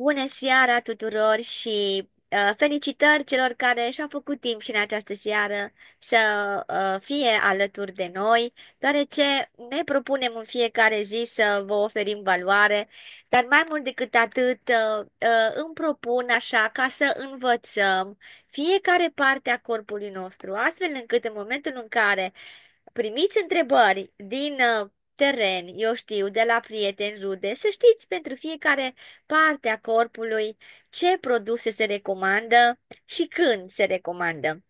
Bună seara tuturor și uh, felicitări celor care și-au făcut timp și în această seară să uh, fie alături de noi, deoarece ne propunem în fiecare zi să vă oferim valoare, dar mai mult decât atât uh, uh, îmi propun așa ca să învățăm fiecare parte a corpului nostru, astfel încât în momentul în care primiți întrebări din uh, teren, eu știu, de la prieteni rude, să știți pentru fiecare parte a corpului ce produse se recomandă și când se recomandă.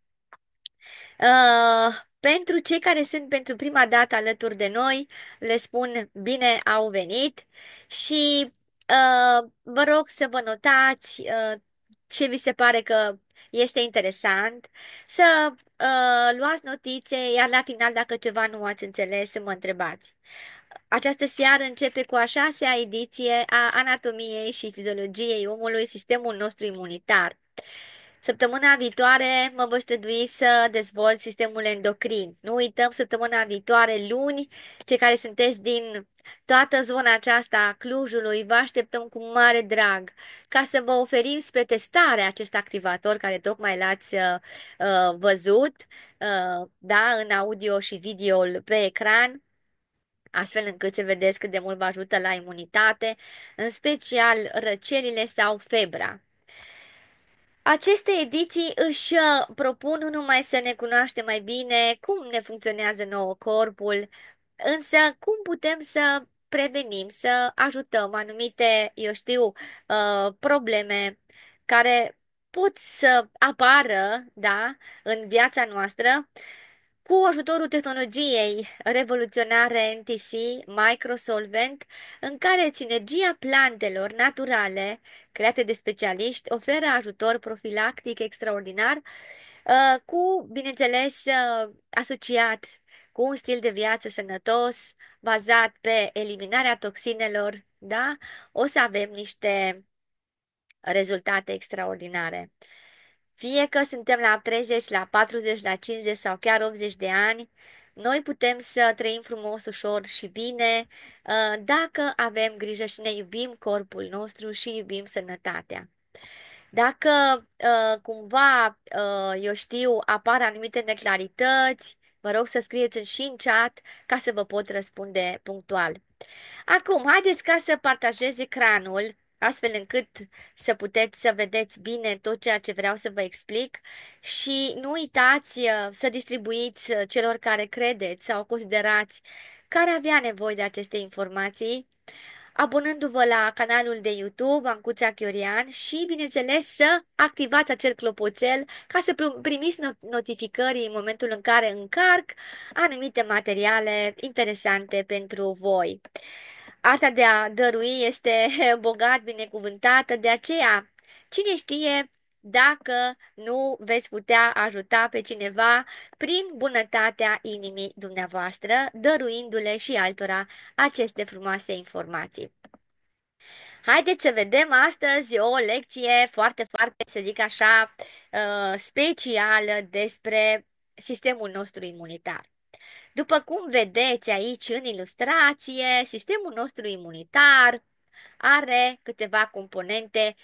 Uh, pentru cei care sunt pentru prima dată alături de noi, le spun bine au venit și uh, vă rog să vă notați uh, ce vi se pare că este interesant, să uh, luați notițe, iar la final, dacă ceva nu ați înțeles, să mă întrebați. Această seară începe cu a șasea ediție a Anatomiei și Fiziologiei Omului, Sistemul nostru imunitar. Săptămâna viitoare mă voi strădui să dezvolt sistemul endocrin. Nu uităm săptămâna viitoare, luni, cei care sunteți din Toată zona aceasta a Clujului vă așteptăm cu mare drag ca să vă oferim spre testare acest activator care tocmai l-ați uh, uh văzut uh, da, în audio și video pe ecran astfel încât să vedeți cât de mult vă ajută la imunitate, în special răcelile sau febra. Aceste ediții își uh, propun nu numai să ne cunoaștem mai bine cum ne funcționează nouă corpul, Însă, cum putem să prevenim, să ajutăm anumite, eu știu, uh, probleme care pot să apară, da, în viața noastră, cu ajutorul tehnologiei revoluționare NTC, Microsolvent, în care sinergia plantelor naturale create de specialiști oferă ajutor profilactic extraordinar, uh, cu, bineînțeles, uh, asociat cu un stil de viață sănătos, bazat pe eliminarea toxinelor, da? O să avem niște rezultate extraordinare. Fie că suntem la 30, la 40, la 50 sau chiar 80 de ani, noi putem să trăim frumos, ușor și bine ă, dacă avem grijă și ne iubim corpul nostru și iubim sănătatea. Dacă ă, cumva, ă, eu știu, apar anumite neclarități, Vă rog să scrieți în și în chat ca să vă pot răspunde punctual. Acum, haideți ca să partajez ecranul astfel încât să puteți să vedeți bine tot ceea ce vreau să vă explic și nu uitați uh, să distribuiți uh, celor care credeți sau considerați care avea nevoie de aceste informații abonându-vă la canalul de YouTube Ancuța Chiorian și, bineînțeles, să activați acel clopoțel ca să primiți notificări în momentul în care încarc anumite materiale interesante pentru voi. Arta de a dărui este bogat, binecuvântată, de aceea, cine știe, dacă nu veți putea ajuta pe cineva prin bunătatea inimii dumneavoastră, dăruindu-le și altora aceste frumoase informații. Haideți să vedem astăzi o lecție foarte, foarte, să zic așa, uh, specială despre sistemul nostru imunitar. După cum vedeți aici în ilustrație, sistemul nostru imunitar are câteva componente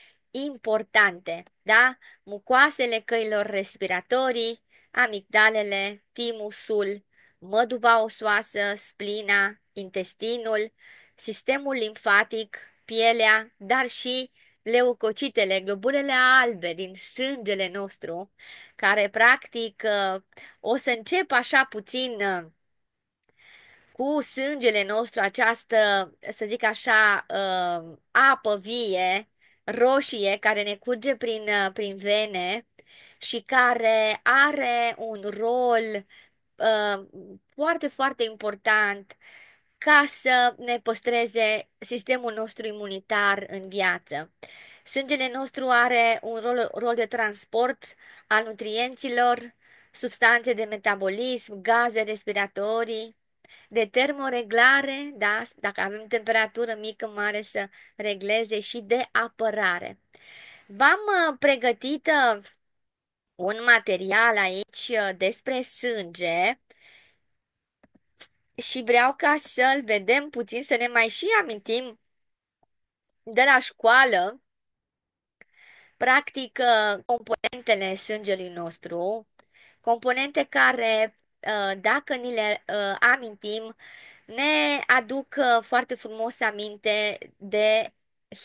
importante, da? Mucoasele căilor respiratorii, amigdalele, timusul, măduva osoasă, splina, intestinul, sistemul limfatic, pielea, dar și leucocitele, globulele albe din sângele nostru, care practic uh, o să încep așa puțin uh, cu sângele nostru această, să zic așa, uh, apă vie roșie care ne curge prin, uh, prin vene și care are un rol uh, foarte, foarte important ca să ne păstreze sistemul nostru imunitar în viață. Sângele nostru are un rol, rol de transport al nutrienților, substanțe de metabolism, gaze respiratorii, de termoreglare, da, dacă avem temperatură mică, mare, să regleze și de apărare. V-am uh, pregătit uh, un material aici uh, despre sânge și vreau ca să-l vedem puțin, să ne mai și amintim de la școală, practic, componentele sângelui nostru, componente care Uh, dacă ni le uh, amintim, ne aduc uh, foarte frumos aminte de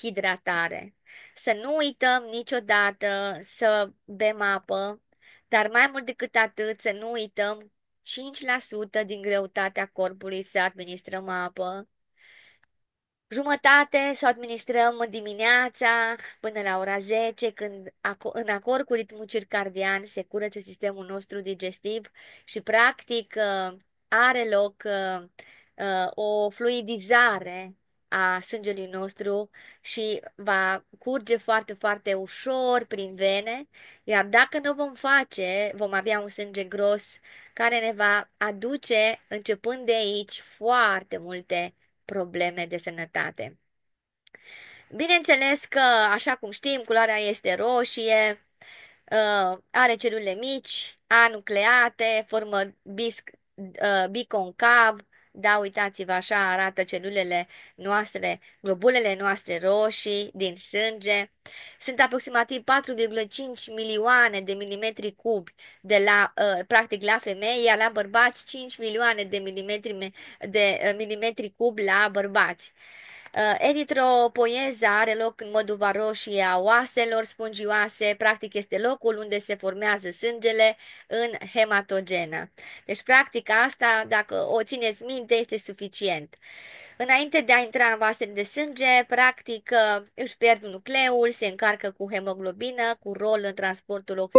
hidratare. Să nu uităm niciodată să bem apă, dar mai mult decât atât să nu uităm 5% din greutatea corpului să administrăm apă. Jumătate să o administrăm dimineața până la ora 10, când în acord cu ritmul circadian se curăță sistemul nostru digestiv și practic ă, are loc ă, ă, o fluidizare a sângelui nostru și va curge foarte, foarte ușor prin vene, iar dacă nu vom face, vom avea un sânge gros care ne va aduce, începând de aici, foarte multe probleme de sănătate. Bineînțeles că, așa cum știm, culoarea este roșie, ă, are celule mici, anucleate, formă bisc, ă, biconcav, da, uitați-vă, așa arată celulele noastre, globulele noastre roșii din sânge. Sunt aproximativ 4,5 milioane de milimetri cubi de la, ă, practic la femei, iar la bărbați 5 milioane de milimetri, de ă, milimetri cubi la bărbați. Uh, eritropoieza are loc în măduva roșie a oaselor spongioase, practic este locul unde se formează sângele în hematogenă. Deci, practic, asta, dacă o țineți minte, este suficient. Înainte de a intra în vasele de sânge, practic uh, își pierd nucleul, se încarcă cu hemoglobină, cu rol în transportul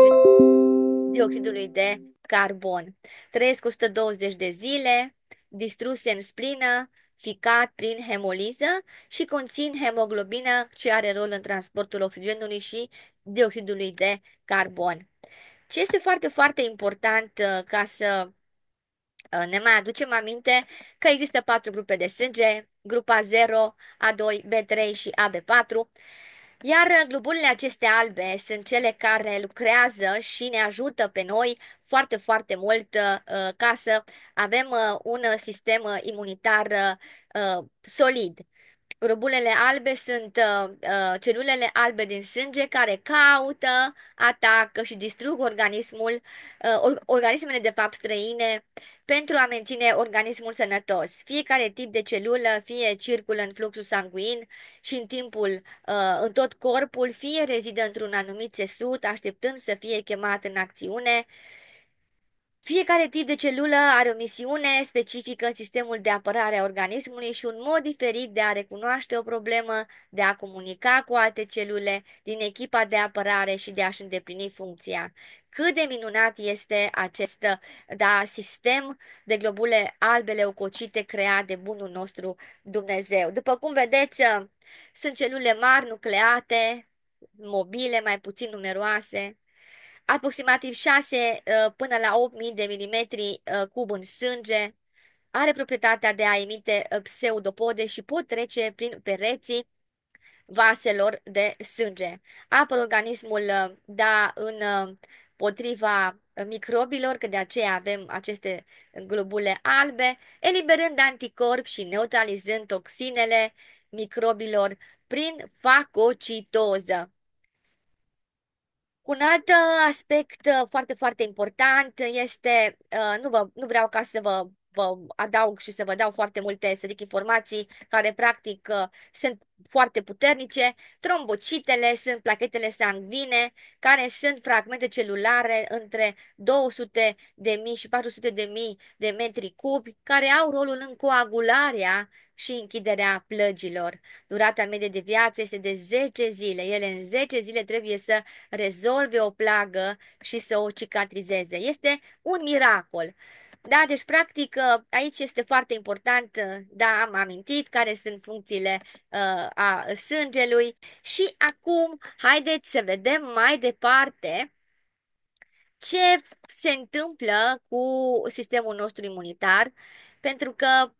dioxidului de carbon. Trăiesc 120 de zile, distruse în splină, ficat prin hemoliză și conțin hemoglobina ce are rol în transportul oxigenului și dioxidului de carbon. Ce este foarte, foarte important uh, ca să uh, ne mai aducem aminte că există patru grupe de sânge, grupa 0, A2, B3 și AB4. Iar globulele acestea albe sunt cele care lucrează și ne ajută pe noi foarte, foarte mult uh, uh, ca să avem uh, un sistem imunitar solid. Rubulele albe sunt uh, uh, celulele albe din sânge care caută, atacă și distrug organismul, uh, organismele de fapt străine pentru a menține organismul sănătos. Fiecare tip de celulă, fie circulă în fluxul sanguin și în timpul, uh, în tot corpul, fie rezidă într-un anumit țesut, așteptând să fie chemat în acțiune fiecare tip de celulă are o misiune specifică în sistemul de apărare a organismului și un mod diferit de a recunoaște o problemă, de a comunica cu alte celule din echipa de apărare și de a-și îndeplini funcția. Cât de minunat este acest da, sistem de globule albe leucocite creat de bunul nostru Dumnezeu. După cum vedeți, sunt celule mari, nucleate, mobile, mai puțin numeroase, aproximativ 6 uh, până la 8.000 de milimetri uh, cub în sânge, are proprietatea de a emite uh, pseudopode și pot trece prin pereții vaselor de sânge. Apă organismul da în potriva microbilor, că de aceea avem aceste globule albe, eliberând anticorp și neutralizând toxinele microbilor prin fagocitoză. Un alt uh, aspect uh, foarte, foarte important este, uh, nu, vă, nu vreau ca să vă vă adaug și să vă dau foarte multe, să zic, informații care practic uh, sunt foarte puternice. Trombocitele sunt plachetele sanguine, care sunt fragmente celulare între 200 de mii și 400 de mii de metri cubi, care au rolul în coagularea și închiderea plăgilor. Durata medie de viață este de 10 zile. Ele în 10 zile trebuie să rezolve o plagă și să o cicatrizeze. Este un miracol. Da, deci practic uh, aici este foarte important, uh, da, am amintit care sunt funcțiile uh, a sângelui și acum haideți să vedem mai departe ce se întâmplă cu sistemul nostru imunitar, pentru că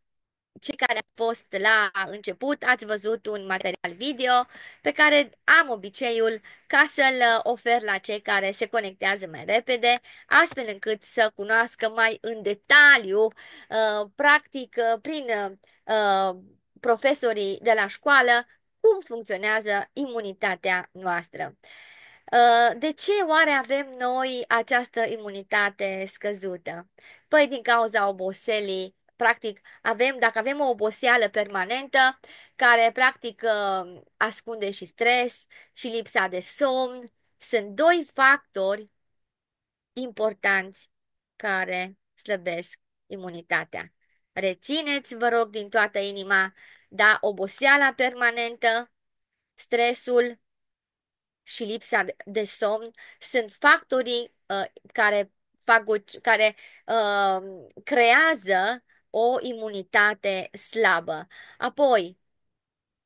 cei care ați fost la început, ați văzut un material video pe care am obiceiul ca să-l uh, ofer la cei care se conectează mai repede, astfel încât să cunoască mai în detaliu, uh, practic, uh, prin profesorii de la școală, cum funcționează imunitatea noastră. De ce oare avem noi această imunitate scăzută? Păi din cauza oboselii practic, avem, dacă avem o oboseală permanentă, care, practic, ă, ascunde și stres și lipsa de somn, sunt doi factori importanți care slăbesc imunitatea. Rețineți, vă rog, din toată inima, da, oboseala permanentă, stresul și lipsa de somn sunt factorii uh, care, fac, care uh, creează o imunitate slabă. Apoi,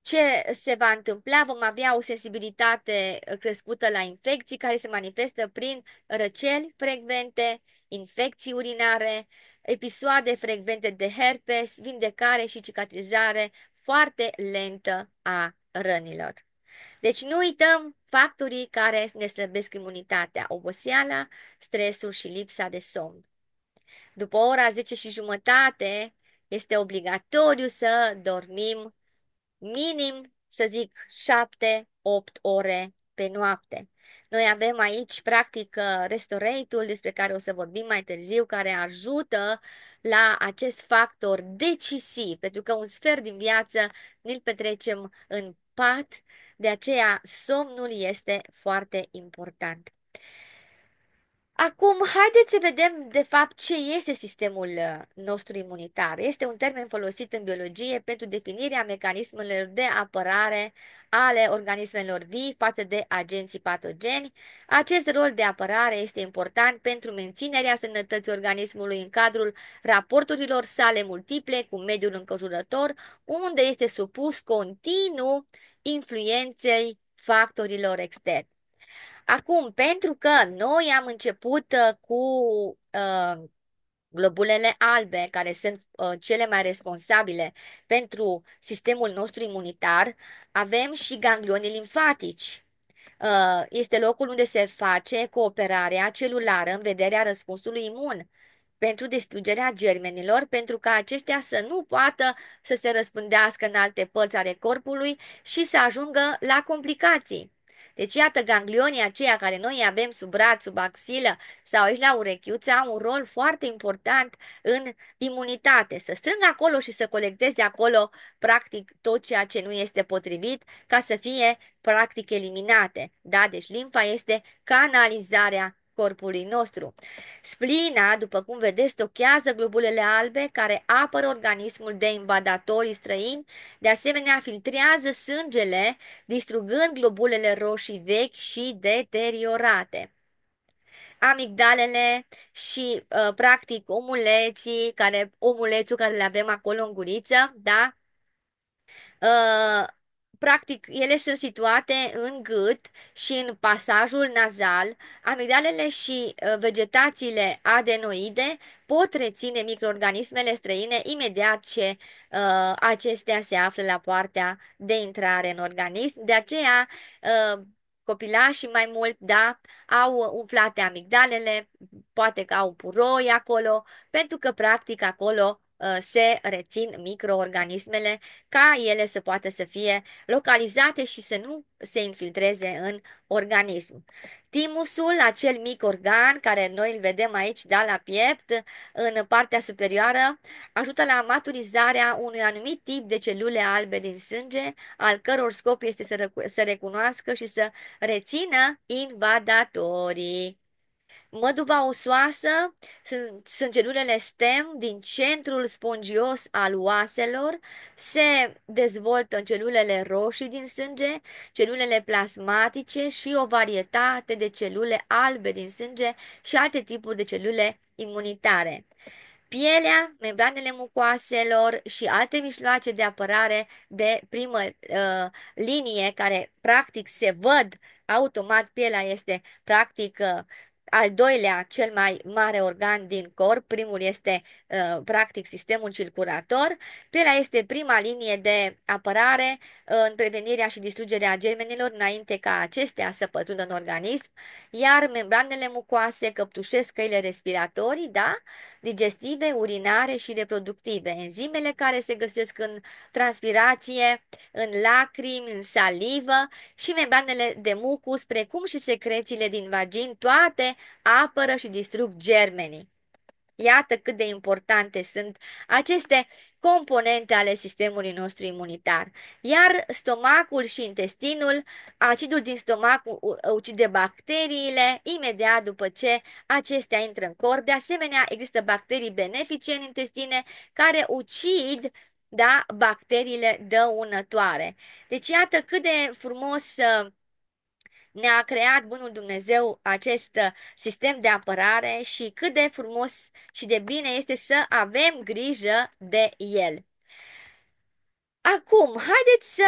ce se va întâmpla? Vom avea o sensibilitate uh, crescută la infecții care se manifestă prin răceli frecvente, infecții urinare, episoade frecvente de herpes, vindecare și cicatrizare foarte lentă a rănilor. Deci nu uităm factorii care ne slăbesc imunitatea, oboseala, stresul și lipsa de somn. După ora 10 și jumătate este obligatoriu să dormim minim, să zic, 7-8 ore pe noapte. Noi avem aici, practic, uh, restorate-ul despre care o să vorbim mai târziu, care ajută la acest factor decisiv, pentru că un sfert din viață ne-l petrecem în pat, de aceea somnul este foarte important. Acum, haideți să vedem de fapt ce este sistemul uh, nostru imunitar. Este un termen folosit în biologie pentru definirea mecanismelor de apărare ale organismelor vii față de agenții patogeni. Acest rol de apărare este important pentru menținerea sănătății organismului în cadrul raporturilor sale multiple cu mediul înconjurător, unde este supus continuu influenței factorilor externi. Acum, pentru că noi am început uh, cu uh, globulele albe, care sunt uh, cele mai responsabile pentru sistemul nostru imunitar, avem și ganglionii limfatici. Uh, este locul unde se face cooperarea celulară în vederea răspunsului imun pentru distrugerea germenilor, pentru ca aceștia să nu poată să se răspândească în alte părți ale corpului și să ajungă la complicații. Deci iată ganglionii aceia care noi avem sub braț, sub axilă sau aici la urechiuță au un rol foarte important în imunitate. Să strângă acolo și să colecteze acolo practic tot ceea ce nu este potrivit ca să fie practic eliminate. Da? Deci limfa este canalizarea corpului nostru. Splina, după cum vedeți, stochează globulele albe care apără organismul de invadatorii străini, de asemenea filtrează sângele, distrugând globulele roșii vechi și deteriorate amigdalele și uh, practic omuleții, care, omulețul care le avem acolo în guriță, da? Uh, Practic, ele sunt situate în gât și în pasajul nazal. Amigdalele și uh, vegetațiile adenoide pot reține microorganismele străine imediat ce uh, acestea se află la poartea de intrare în organism. De aceea, uh, copilașii mai mult, da, au umflate amigdalele, poate că au puroi acolo, pentru că practic acolo Uh, se rețin microorganismele ca ele să poată să fie localizate și să nu se infiltreze în organism. Timusul, acel mic organ care noi îl vedem aici, da, la piept, în partea superioară, ajută la maturizarea unui anumit tip de celule albe din sânge, al căror scop este să, să recunoască și să rețină invadatorii. Măduva osoasă sunt, sunt celulele stem din centrul spongios al oaselor, se dezvoltă în celulele roșii din sânge, celulele plasmatice și o varietate de celule albe din sânge și alte tipuri de celule imunitare. Pielea, membranele mucoaselor și alte mijloace de apărare de primă uh, linie care practic se văd automat pielea este practic ă, al doilea, cel mai mare organ din corp, primul este uh, practic sistemul circulator, pielea este prima linie de apărare uh, în prevenirea și distrugerea germenilor înainte ca acestea să pătrundă în organism, iar membranele mucoase căptușesc căile respiratorii, da? digestive, urinare și reproductive, enzimele care se găsesc în transpirație, în lacrimi, în salivă și membranele de mucus, precum și secrețiile din vagin, toate apără și distrug germenii. Iată cât de importante sunt aceste componente ale sistemului nostru imunitar. Iar stomacul și intestinul, acidul din stomac ucide bacteriile imediat după ce acestea intră în corp. De asemenea, există bacterii benefice în intestine care ucid da, bacteriile dăunătoare. Deci iată cât de frumos uh, ne-a creat Bunul Dumnezeu acest uh, sistem de apărare și cât de frumos și de bine este să avem grijă de el. Acum, haideți să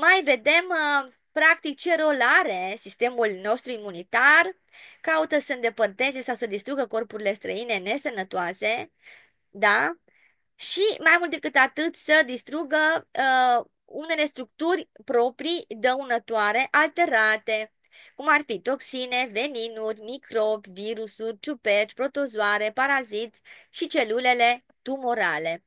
mai vedem uh, practic ce rol are sistemul nostru imunitar, caută să îndepărteze sau să distrugă corpurile străine nesănătoase, da? Și mai mult decât atât să distrugă uh, unele structuri proprii dăunătoare alterate, cum ar fi toxine, veninuri, microbi, virusuri, ciuperci, protozoare, paraziți și celulele tumorale.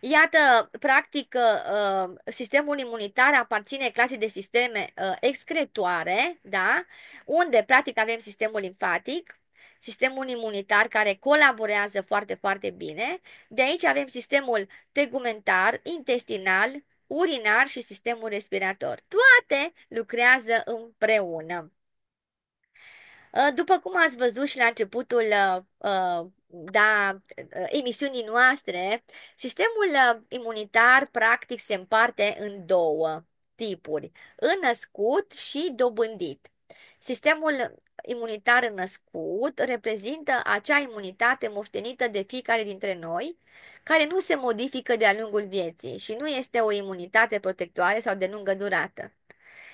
Iată, practic, uh, sistemul imunitar aparține clasei de sisteme uh, excretoare, da? unde, practic, avem sistemul limfatic, sistemul imunitar care colaborează foarte, foarte bine. De aici avem sistemul tegumentar, intestinal, urinar și sistemul respirator. Toate lucrează împreună. Ă, după cum ați văzut și la începutul ă, ă, da, emisiunii noastre, sistemul imunitar practic se împarte în două tipuri, înăscut și dobândit. Sistemul imunitar născut reprezintă acea imunitate moștenită de fiecare dintre noi, care nu se modifică de-a lungul vieții și nu este o imunitate protectoare sau de lungă durată.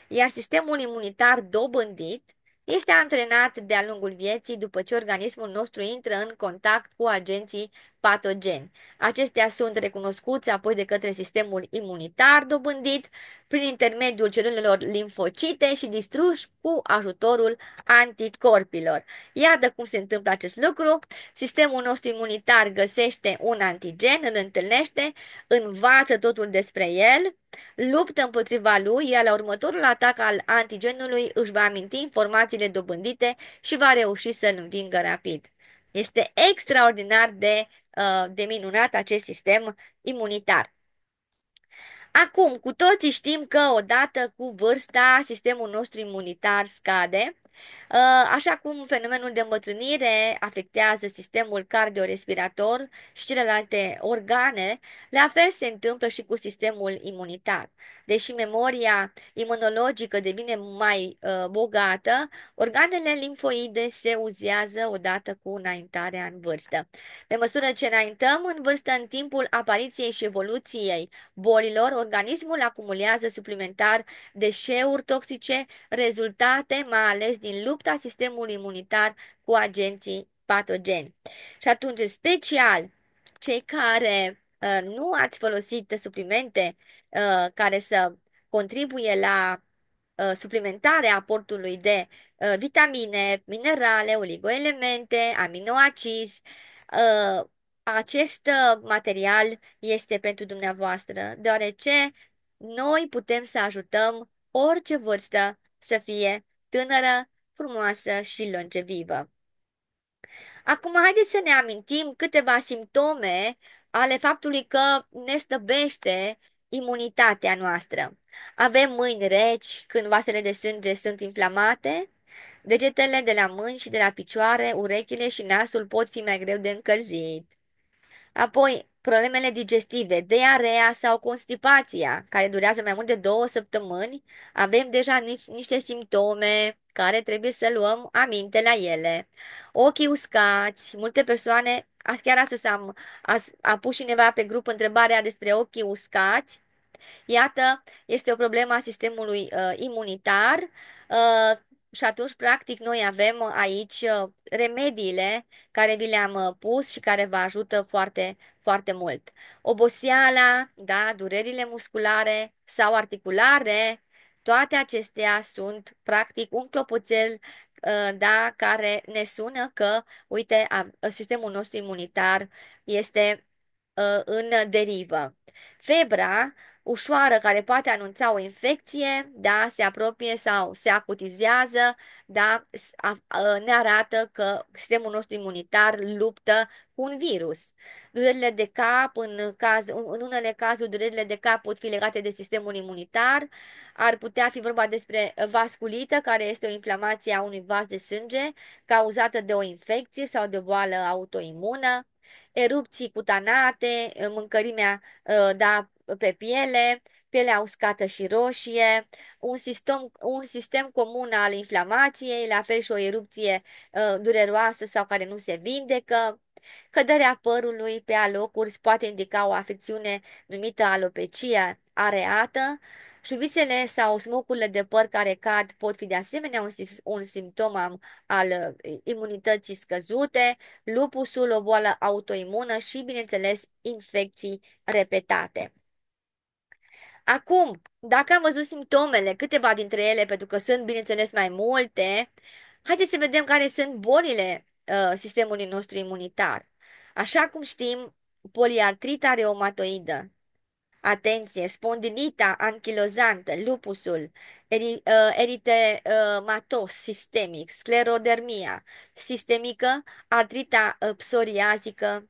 Iar sistemul imunitar dobândit este antrenat de-a lungul vieții după ce organismul nostru intră în contact cu agenții patogeni. Acestea sunt recunoscuți apoi de către sistemul imunitar dobândit prin intermediul celulelor limfocite și distruși cu ajutorul anticorpilor. Iată cum se întâmplă acest lucru. Sistemul nostru imunitar găsește un antigen, îl întâlnește, învață totul despre el, luptă împotriva lui, iar la următorul atac al antigenului își va aminti informațiile dobândite și va reuși să-l învingă rapid. Este extraordinar de Uh, de minunat acest sistem imunitar. Acum, cu toții știm că odată cu vârsta, sistemul nostru imunitar scade Uh, așa cum fenomenul de îmbătrânire afectează sistemul cardiorespirator și celelalte organe, la fel se întâmplă și cu sistemul imunitar. Deși memoria imunologică devine mai uh, bogată, organele limfoide se uzează odată cu înaintarea în vârstă. Pe măsură ce înaintăm în vârstă în timpul apariției și evoluției bolilor, organismul acumulează suplimentar deșeuri toxice, rezultate mai ales din din lupta sistemului imunitar cu agenții patogeni. Și atunci, în special, cei care uh, nu ați folosit suplimente uh, care să contribuie la uh, suplimentarea aportului de uh, vitamine, minerale, oligoelemente, aminoacizi, uh, acest uh, material este pentru dumneavoastră, deoarece noi putem să ajutăm orice vârstă să fie tânără frumoasă și longevivă. Acum, haideți să ne amintim câteva simptome ale faptului că ne stăbește imunitatea noastră. Avem mâini reci când vasele de sânge sunt inflamate, degetele de la mâini și de la picioare, urechile și nasul pot fi mai greu de încălzit. Apoi, problemele digestive, diarea sau constipația, care durează mai mult de două săptămâni, avem deja ni- niște simptome care trebuie să luăm aminte la ele. Ochii uscați, multe persoane, azi chiar astăzi am, azi, a pus cineva pe grup întrebarea despre ochii uscați, Iată, este o problemă a sistemului uh, imunitar uh, și atunci, practic, noi avem uh, aici uh, remediile care vi le-am uh, pus și care vă ajută foarte, foarte mult. Oboseala, da, durerile musculare sau articulare, toate acestea sunt, practic, un clopoțel da, care ne sună că, uite, sistemul nostru imunitar este în derivă. Febra ușoară care poate anunța o infecție, da, se apropie sau se acutizează, da, ne arată că sistemul nostru imunitar luptă cu un virus. Durerile de cap, în, caz, în unele cazuri, durerile de cap pot fi legate de sistemul imunitar, ar putea fi vorba despre vasculită, care este o inflamație a unui vas de sânge cauzată de o infecție sau de o boală autoimună, erupții cutanate, mâncărimea ă, da, pe piele, pielea uscată și roșie, un sistem, un sistem comun al inflamației, la fel și o erupție uh, dureroasă sau care nu se vindecă, Căderea părului pe alocuri poate indica o afecțiune numită alopecia areată. Șuvițele sau smocurile de păr care cad pot fi de asemenea un, un simptom al uh, imunității scăzute, lupusul, o boală autoimună și, bineînțeles, infecții repetate. Acum, dacă am văzut simptomele, câteva dintre ele, pentru că sunt, bineînțeles, mai multe, haideți să vedem care sunt bolile uh, sistemului nostru imunitar. Așa cum știm, poliartrita reumatoidă, atenție, spondilita anchilozantă, lupusul, eri, uh, eritematos sistemic, sclerodermia sistemică, artrita uh, psoriazică,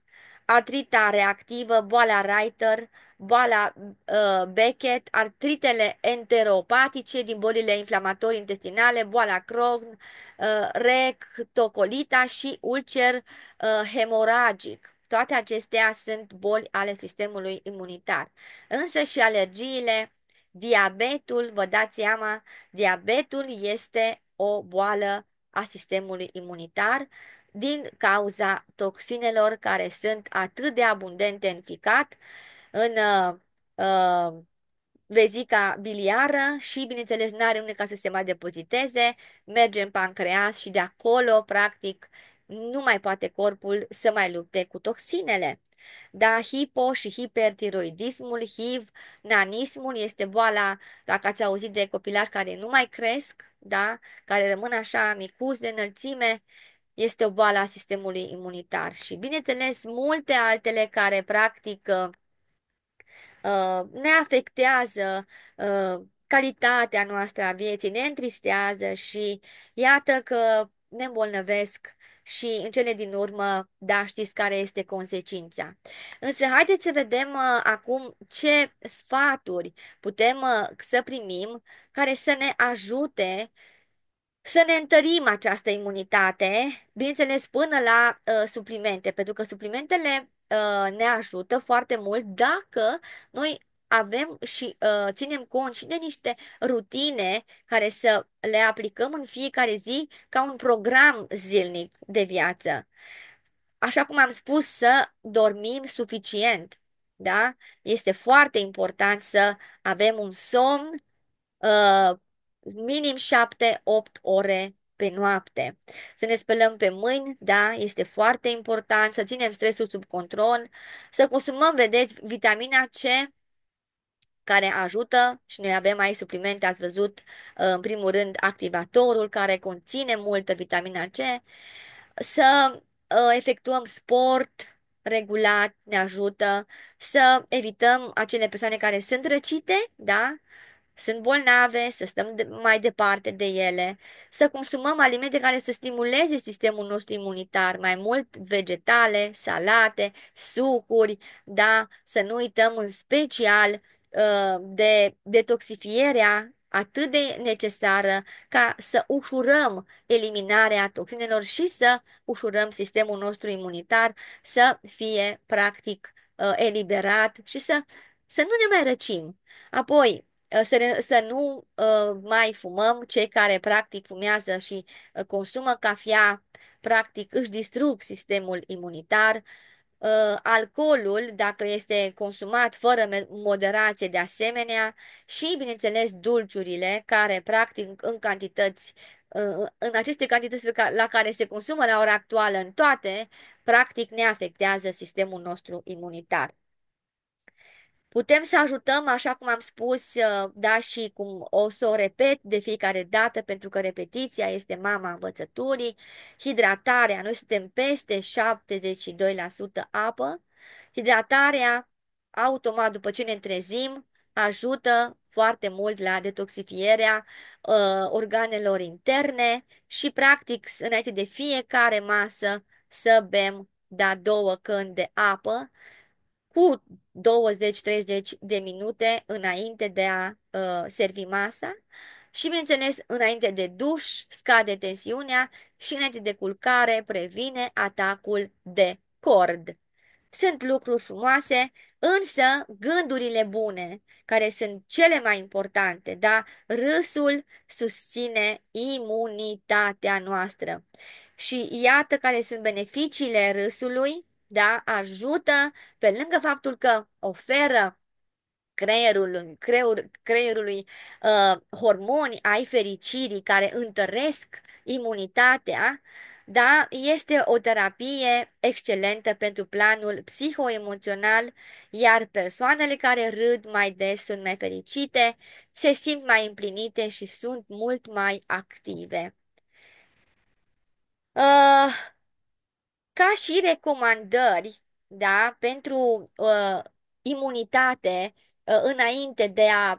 artrita reactivă, boala Reiter, boala uh, Beckett, artritele enteropatice din bolile inflamatorii intestinale, boala Crohn, uh, rectocolita și ulcer uh, hemoragic. Toate acestea sunt boli ale sistemului imunitar. Însă și alergiile, diabetul, vă dați seama, diabetul este o boală a sistemului imunitar din cauza toxinelor care sunt atât de abundente în ficat, în uh, uh vezica biliară și, bineînțeles, nu are unde ca să se mai depoziteze, merge în pancreas și de acolo, practic, nu mai poate corpul să mai lupte cu toxinele. Da, hipo și hipertiroidismul, HIV, nanismul este boala, dacă ați auzit de copilași care nu mai cresc, da, care rămân așa micuți de înălțime, este o boală a sistemului imunitar și, bineînțeles, multe altele care, practic, uh, ne afectează uh, calitatea noastră a vieții, ne întristează și iată că ne îmbolnăvesc și în cele din urmă, da, știți care este consecința. Însă haideți să vedem uh, acum ce sfaturi putem să primim care să ne ajute să ne întărim această imunitate, bineînțeles până la uh, suplimente, pentru că suplimentele uh, ne ajută foarte mult dacă noi avem și uh, ținem cont și de niște rutine care să le aplicăm în fiecare zi ca un program zilnic de viață. Așa cum am spus, să dormim suficient, da? Este foarte important să avem un somn uh, minim 7-8 ore pe noapte. Să ne spălăm pe mâini, da, este foarte important, să ținem stresul sub control, să consumăm, vedeți, vitamina C, care ajută și noi avem aici suplimente, ați văzut, uh, în primul rând, activatorul care conține multă vitamina C, să uh, efectuăm sport regulat, ne ajută să evităm acele persoane care sunt răcite, da? sunt bolnave, să stăm de- mai departe de ele, să consumăm alimente care să stimuleze sistemul nostru imunitar, mai mult vegetale, salate, sucuri, da, să nu uităm în special uh, de detoxifierea atât de necesară ca să ușurăm eliminarea toxinelor și să ușurăm sistemul nostru imunitar să fie practic uh, eliberat și să, să nu ne mai răcim. Apoi, Ă, să, ne, să nu uh, mai fumăm cei care practic fumează și uh, consumă cafea, practic își distrug sistemul imunitar. Uh, alcoolul, dacă este consumat fără moderație de asemenea și, bineînțeles, dulciurile, care practic în cantități în aceste cantități la care se consumă la ora actuală în toate, practic ne afectează sistemul nostru imunitar. Putem să ajutăm, așa cum am spus, uh, da, și cum o să o repet de fiecare dată, pentru că repetiția este mama învățăturii, hidratarea, noi suntem peste 72% apă, hidratarea automat după ce ne trezim ajută foarte mult la detoxifierea uh, organelor interne și practic înainte de fiecare masă să bem da două când de apă cu 20-30 de minute înainte de a uh, servi masa și, bineînțeles, înainte de duș scade tensiunea și înainte de culcare previne atacul de cord. Sunt lucruri frumoase, însă gândurile bune, care sunt cele mai importante, da? Râsul susține imunitatea noastră. Și iată care sunt beneficiile râsului da, ajută pe lângă faptul că oferă creierului, creier, creierului uh, hormoni ai fericirii care întăresc imunitatea, da, este o terapie excelentă pentru planul psihoemoțional, iar persoanele care râd mai des sunt mai fericite, se simt mai împlinite și sunt mult mai active. Uh, ca și recomandări, da, pentru uh, imunitate uh, înainte de a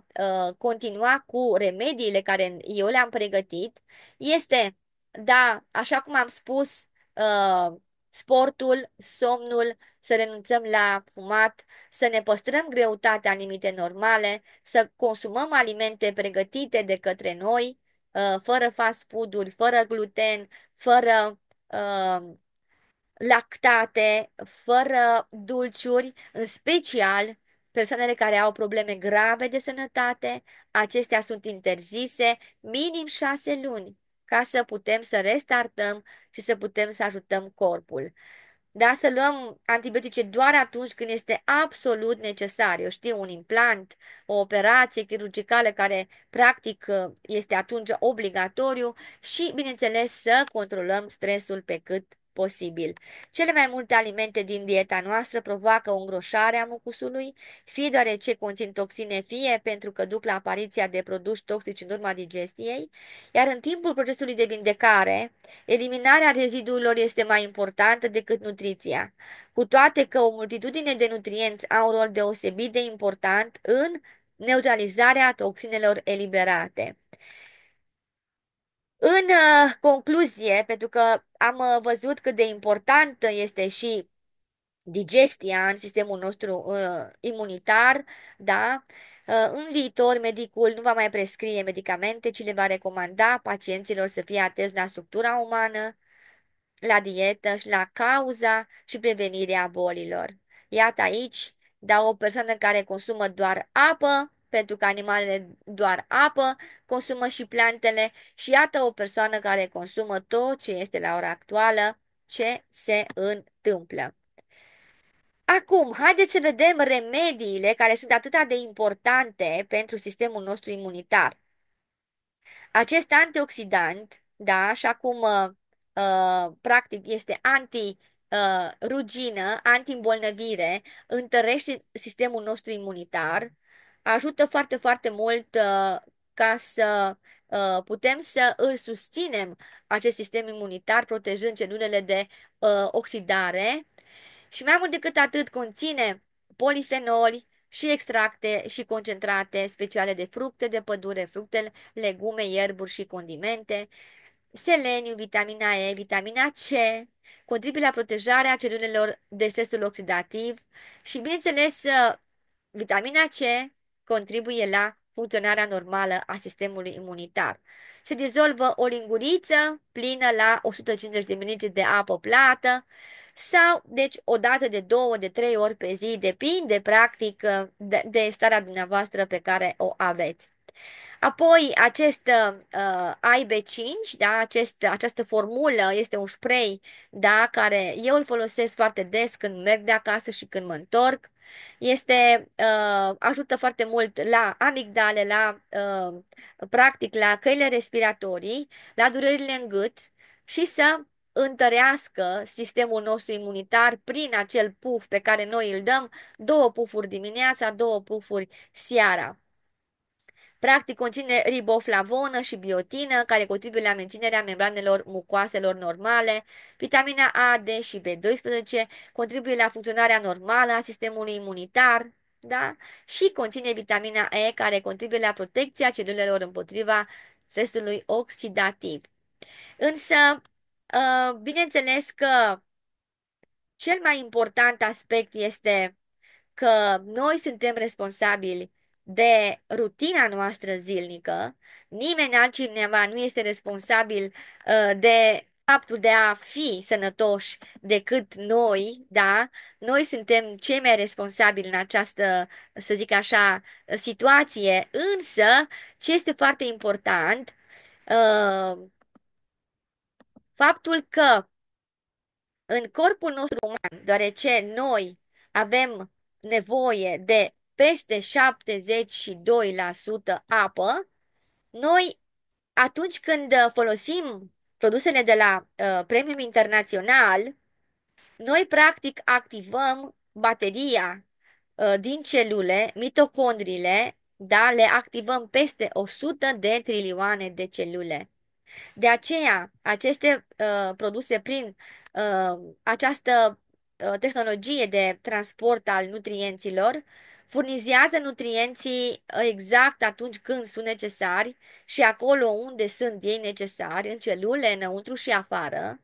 uh, continua cu remediile care eu le-am pregătit, este, da, așa cum am spus, uh, sportul, somnul, să renunțăm la fumat, să ne păstrăm greutatea în limite normale, să consumăm alimente pregătite de către noi, fără fast food-uri, fără gluten, fără uh, lactate, fără dulciuri, în special persoanele care au probleme grave de sănătate, acestea sunt interzise minim șase luni ca să putem să restartăm și să putem să ajutăm corpul. Da, să luăm antibiotice doar atunci când este absolut necesar. Eu știu, un implant, o operație chirurgicală care practic este atunci obligatoriu și, bineînțeles, să controlăm stresul pe cât posibil. Cele mai multe alimente din dieta noastră provoacă o îngroșare a mucusului, fie deoarece conțin toxine, fie pentru că duc la apariția de produși toxici în urma digestiei, iar în timpul procesului de vindecare, eliminarea reziduilor este mai importantă decât nutriția, cu toate că o multitudine de nutrienți au un rol deosebit de important în neutralizarea toxinelor eliberate. În uh, concluzie, pentru că am uh, văzut cât de importantă este și digestia în sistemul nostru uh, imunitar, da? Uh, în viitor, medicul nu va mai prescrie medicamente, ci le va recomanda pacienților să fie atenți la structura umană, la dietă și la cauza și prevenirea bolilor. Iată aici, da, o persoană care consumă doar apă, pentru că animalele doar apă consumă și plantele și iată o persoană care consumă tot ce este la ora actuală, ce se întâmplă. Acum, haideți să vedem remediile care sunt atât de importante pentru sistemul nostru imunitar. Acest antioxidant, da, așa cum uh, uh practic este anti uh, rugină, îmbolnăvire, întărește sistemul nostru imunitar, ajută foarte, foarte mult uh, ca să uh, putem să îl susținem acest sistem imunitar protejând celulele de uh, oxidare și mai mult decât atât conține polifenoli, și extracte și concentrate speciale de fructe de pădure, fructe, legume, ierburi și condimente, seleniu, vitamina E, vitamina C, contribuie la protejarea celulelor de stresul oxidativ și, bineînțeles, vitamina C contribuie la funcționarea normală a sistemului imunitar. Se dizolvă o linguriță plină la 150 de ml de apă plată sau, deci, o dată de două, de trei ori pe zi, depinde, practic, de, de starea dumneavoastră pe care o aveți. Apoi, acest uh, ib 5 da, acest, această formulă este un spray da, care eu îl folosesc foarte des când merg de acasă și când mă întorc. Este, uh, ajută foarte mult la amigdale, la, uh, practic, la căile respiratorii, la durerile în gât și să întărească sistemul nostru imunitar prin acel puf pe care noi îl dăm, două pufuri dimineața, două pufuri seara. Practic conține riboflavonă și biotină, care contribuie la menținerea membranelor mucoaselor normale. Vitamina A, D și B12 contribuie la funcționarea normală a sistemului imunitar, da? Și conține vitamina E, care contribuie la protecția celulelor împotriva stresului oxidativ. Însă, uh, bineînțeles că cel mai important aspect este că noi suntem responsabili de rutina noastră zilnică, nimeni altcineva nu este responsabil uh, de faptul de a fi sănătoși decât noi, da? Noi suntem cei mai responsabili în această, să zic așa, situație, însă ce este foarte important, uh, faptul că în corpul nostru uman, deoarece noi avem nevoie de peste 72% apă, noi atunci când uh, folosim produsele de la uh, Premium Internațional, noi practic activăm bateria uh, din celule, mitocondriile, da, le activăm peste 100 de trilioane de celule. De aceea, aceste uh, produse prin uh, această uh, tehnologie de transport al nutrienților furnizează nutrienții uh, exact atunci când sunt necesari și acolo unde sunt ei necesari, în celule, înăuntru și afară.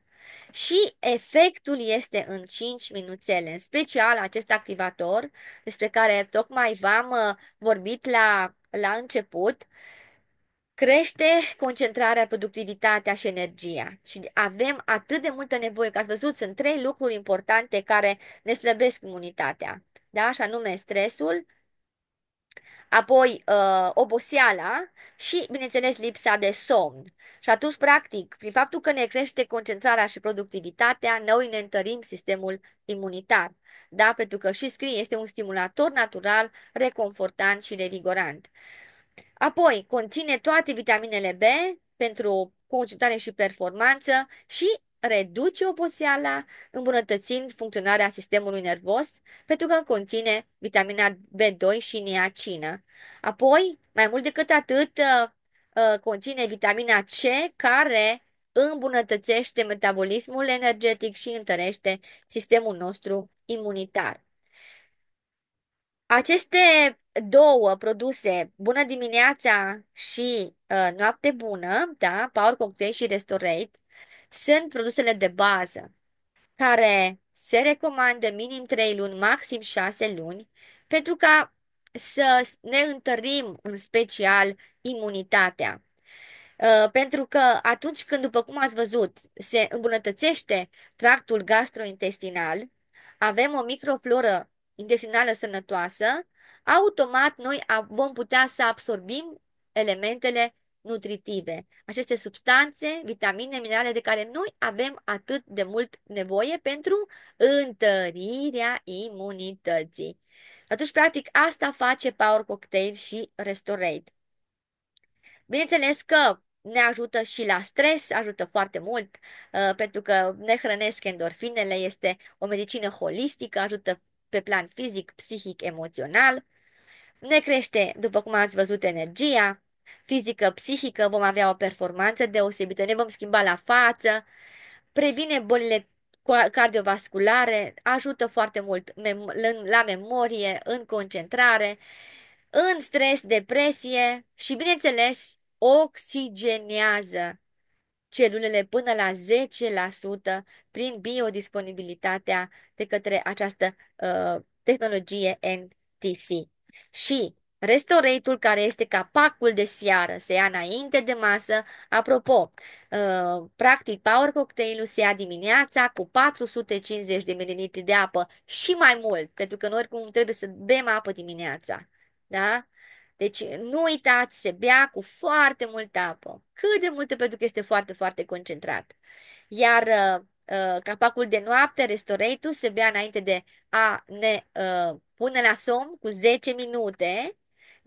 Și efectul este în 5 minuțele, în special acest activator despre care tocmai v-am uh, vorbit la, la început, crește concentrarea, productivitatea și energia. Și avem atât de multă nevoie, că ați văzut, sunt trei lucruri importante care ne slăbesc imunitatea da? și anume stresul, apoi uh, oboseala și, bineînțeles, lipsa de somn. Și atunci, practic, prin faptul că ne crește concentrarea și productivitatea, noi ne întărim sistemul imunitar. Da? Pentru că și scrie este un stimulator natural, reconfortant și revigorant. Apoi, conține toate vitaminele B pentru concentrare și performanță și reduce oboseala, îmbunătățind funcționarea sistemului nervos, pentru că conține vitamina B2 și niacină. Apoi, mai mult decât atât, ă, ă, conține vitamina C, care îmbunătățește metabolismul energetic și întărește sistemul nostru imunitar. Aceste două produse, Bună dimineața și uh, Noapte bună, da, Power Cocktail și Restorate, sunt produsele de bază care se recomandă minim 3 luni, maxim 6 luni, pentru ca să ne întărim în special imunitatea. Uh, pentru că atunci când, după cum ați văzut, se îmbunătățește tractul gastrointestinal, avem o microfloră intestinală sănătoasă, automat noi vom putea să absorbim elementele nutritive, aceste substanțe, vitamine, minerale de care noi avem atât de mult nevoie pentru întărirea imunității. Atunci, practic, asta face Power Cocktail și Restorate. Bineînțeles că ne ajută și la stres, ajută foarte mult, uh, pentru că ne hrănesc endorfinele, este o medicină holistică, ajută pe plan fizic, psihic, emoțional, ne crește, după cum ați văzut, energia, fizică, psihică, vom avea o performanță deosebită, ne vom schimba la față, previne bolile cardiovasculare, ajută foarte mult la memorie, în concentrare, în stres, depresie și, bineînțeles, oxigenează celulele până la 10% prin biodisponibilitatea de către această uh, tehnologie NTC. Și Restoratul care este capacul de seară se ia înainte de masă. Apropo, uh, practic power cocktailul se ia dimineața cu 450 de ml de apă și mai mult, pentru că noi oricum trebuie să bem apă dimineața. Da? Deci nu uitați, se bea cu foarte multă apă. Cât de multă, pentru că este foarte, foarte concentrat. Iar uh, uh capacul de noapte, restoratul, se bea înainte de a ne uh, pune la somn cu 10 minute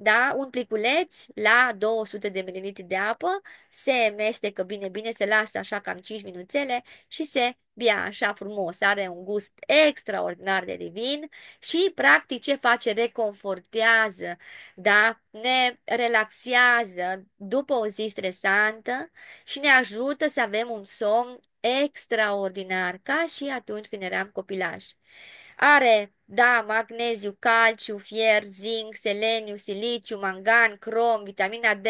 da? Un pliculeț la 200 de ml de apă se mestecă bine, bine, se lasă așa cam 5 minuțele și se bea așa frumos. Are un gust extraordinar de divin și practic ce face? Reconfortează, da? Ne relaxează după o zi stresantă și ne ajută să avem un somn extraordinar, ca și atunci când eram copilași. Are, da, magneziu, calciu, fier, zinc, seleniu, siliciu, mangan, crom, vitamina D,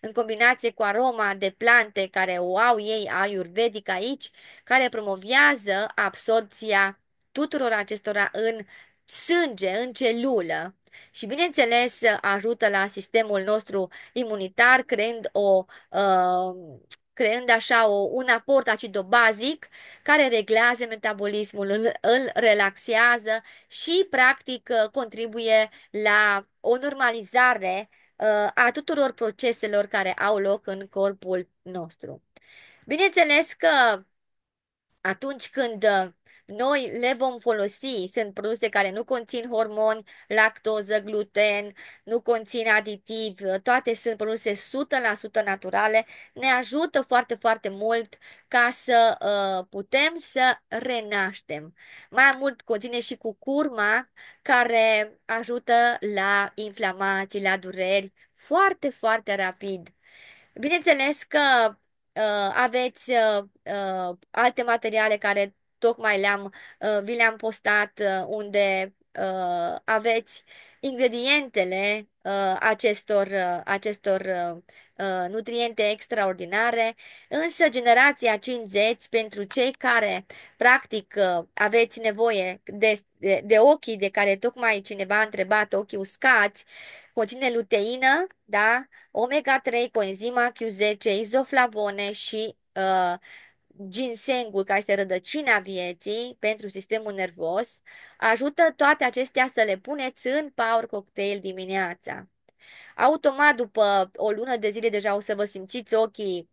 în combinație cu aroma de plante care o au ei ayurvedic aici, care promovează absorpția tuturor acestora în sânge, în celulă. Și bineînțeles ajută la sistemul nostru imunitar creând o uh, creând așa o, un aport acidobazic care reglează metabolismul, îl, îl relaxează și practic uh, contribuie la o normalizare uh, a tuturor proceselor care au loc în corpul nostru. Bineînțeles că atunci când uh, noi le vom folosi. Sunt produse care nu conțin hormoni, lactoză, gluten, nu conțin aditiv, toate sunt produse 100% naturale, ne ajută foarte, foarte mult ca să uh, putem să renaștem. Mai mult conține și cu curma care ajută la inflamații, la dureri foarte, foarte rapid. Bineînțeles că uh, aveți uh, uh, alte materiale care tocmai le-am, uh, vi le-am postat uh, unde uh, aveți ingredientele acestor, acestor nutriente extraordinare, însă generația 50, pentru cei care practic aveți nevoie de, de, de ochii de care tocmai cineva a întrebat, ochii uscați, conține luteină, da? omega-3, coenzima Q10, izoflavone și uh, ginsengul, care este rădăcina vieții pentru sistemul nervos, ajută toate acestea să le puneți în power cocktail dimineața. Automat, după o lună de zile, deja o să vă simțiți ochii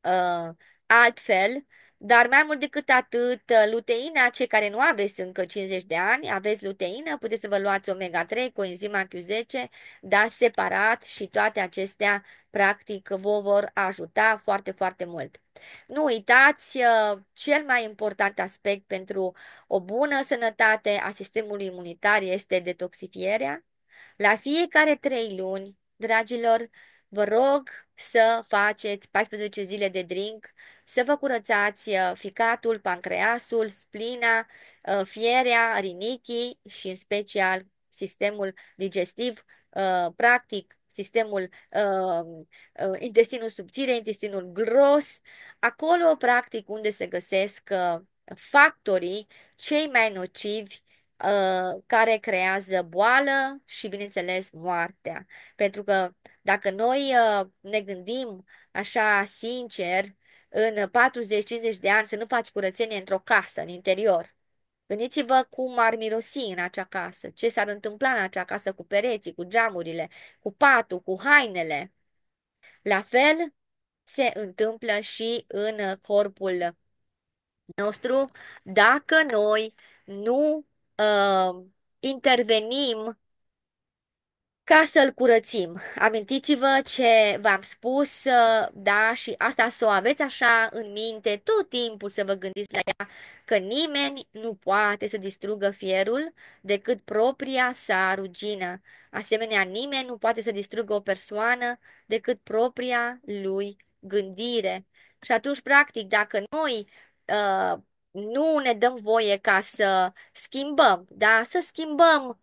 uh, altfel dar mai mult decât atât, luteina, cei care nu aveți încă 50 de ani, aveți luteină, puteți să vă luați omega-3, coenzima Q10, dar separat și toate acestea, practic, vă vor ajuta foarte, foarte mult. Nu uitați, uh, cel mai important aspect pentru o bună sănătate a sistemului imunitar este detoxifierea. La fiecare trei luni, dragilor, vă rog să faceți 14 zile de drink să vă curățați uh, ficatul, pancreasul, splina, uh, fierea, rinichii și în special sistemul digestiv, uh, practic sistemul intestinul subțire, intestinul gros, acolo practic unde se găsesc factorii cei mai nocivi care creează boală și, bineînțeles, moartea. Pentru că dacă noi ne gândim așa sincer în 40-50 de ani să nu faci curățenie într-o casă, în interior. Gândiți-vă cum ar mirosi în acea casă, ce s-ar întâmpla în acea casă cu pereții, cu geamurile, cu patul, cu hainele. La fel se întâmplă și în corpul nostru dacă noi nu uh, intervenim ca să-l curățim. Amintiți-vă ce v-am spus, uh, da, și asta să o aveți așa în minte tot timpul să vă gândiți la ea, că nimeni nu poate să distrugă fierul decât propria sa rugină. Asemenea, nimeni nu poate să distrugă o persoană decât propria lui gândire. Și atunci, practic, dacă noi uh, nu ne dăm voie ca să schimbăm, da, să schimbăm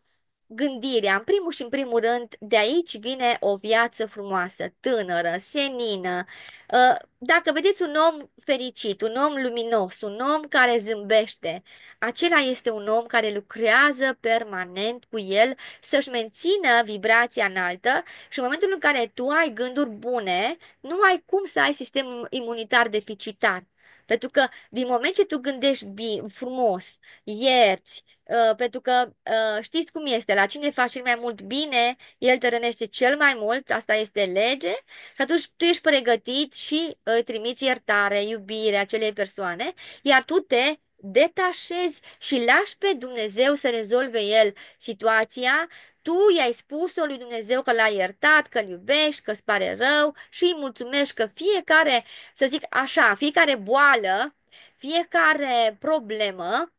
gândirea, în primul și în primul rând, de aici vine o viață frumoasă, tânără, senină. Ă, dacă vedeți un om fericit, un om luminos, un om care zâmbește, acela este un om care lucrează permanent cu el să-și mențină vibrația înaltă și în momentul în care tu ai gânduri bune, nu ai cum să ai sistem imunitar deficitar. Pentru că din moment ce tu gândești bine, frumos, ierți, uh, pentru că uh, știți cum este, la cine faci cel mai mult bine, el te rănește cel mai mult, asta este lege, și atunci tu ești pregătit și uh, trimiți iertare, iubire acelei persoane, iar tu te detașezi și lași pe Dumnezeu să rezolve El situația, tu i-ai spus-o lui Dumnezeu că l-ai iertat, că-l iubești, că-ți pare rău și îi mulțumești că fiecare, să zic așa, fiecare boală, fiecare problemă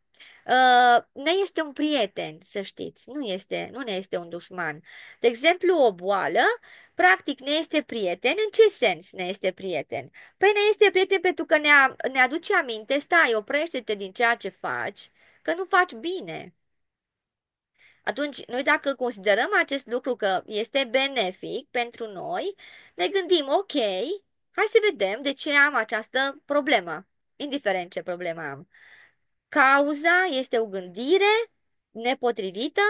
Uh, ne este un prieten, să știți, nu, este, nu ne este un dușman. De exemplu, o boală, practic, ne este prieten. În ce sens ne este prieten? Păi ne este prieten pentru că ne, a, ne aduce aminte, stai, oprește-te din ceea ce faci, că nu faci bine. Atunci, noi dacă considerăm acest lucru că este benefic pentru noi, ne gândim, ok, hai să vedem de ce am această problemă, indiferent ce problemă am. Cauza este o gândire nepotrivită,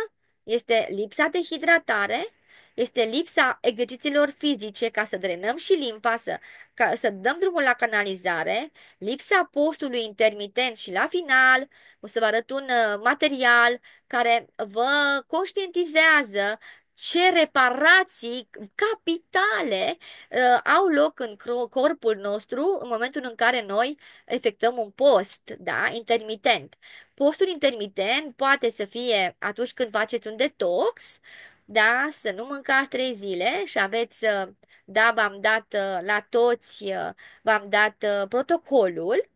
este lipsa de hidratare, este lipsa exercițiilor fizice ca să drenăm și limfa, să, ca, să dăm drumul la canalizare, lipsa postului intermitent și la final o să vă arăt un uh, material care vă conștientizează ce reparații capitale uh, au loc în corpul nostru în momentul în care noi efectuăm un post, da, intermitent. Postul intermitent poate să fie atunci când faceți un detox, da, să nu mâncați trei zile și aveți, uh, da, v-am dat uh, la toți, uh, v-am dat uh, protocolul,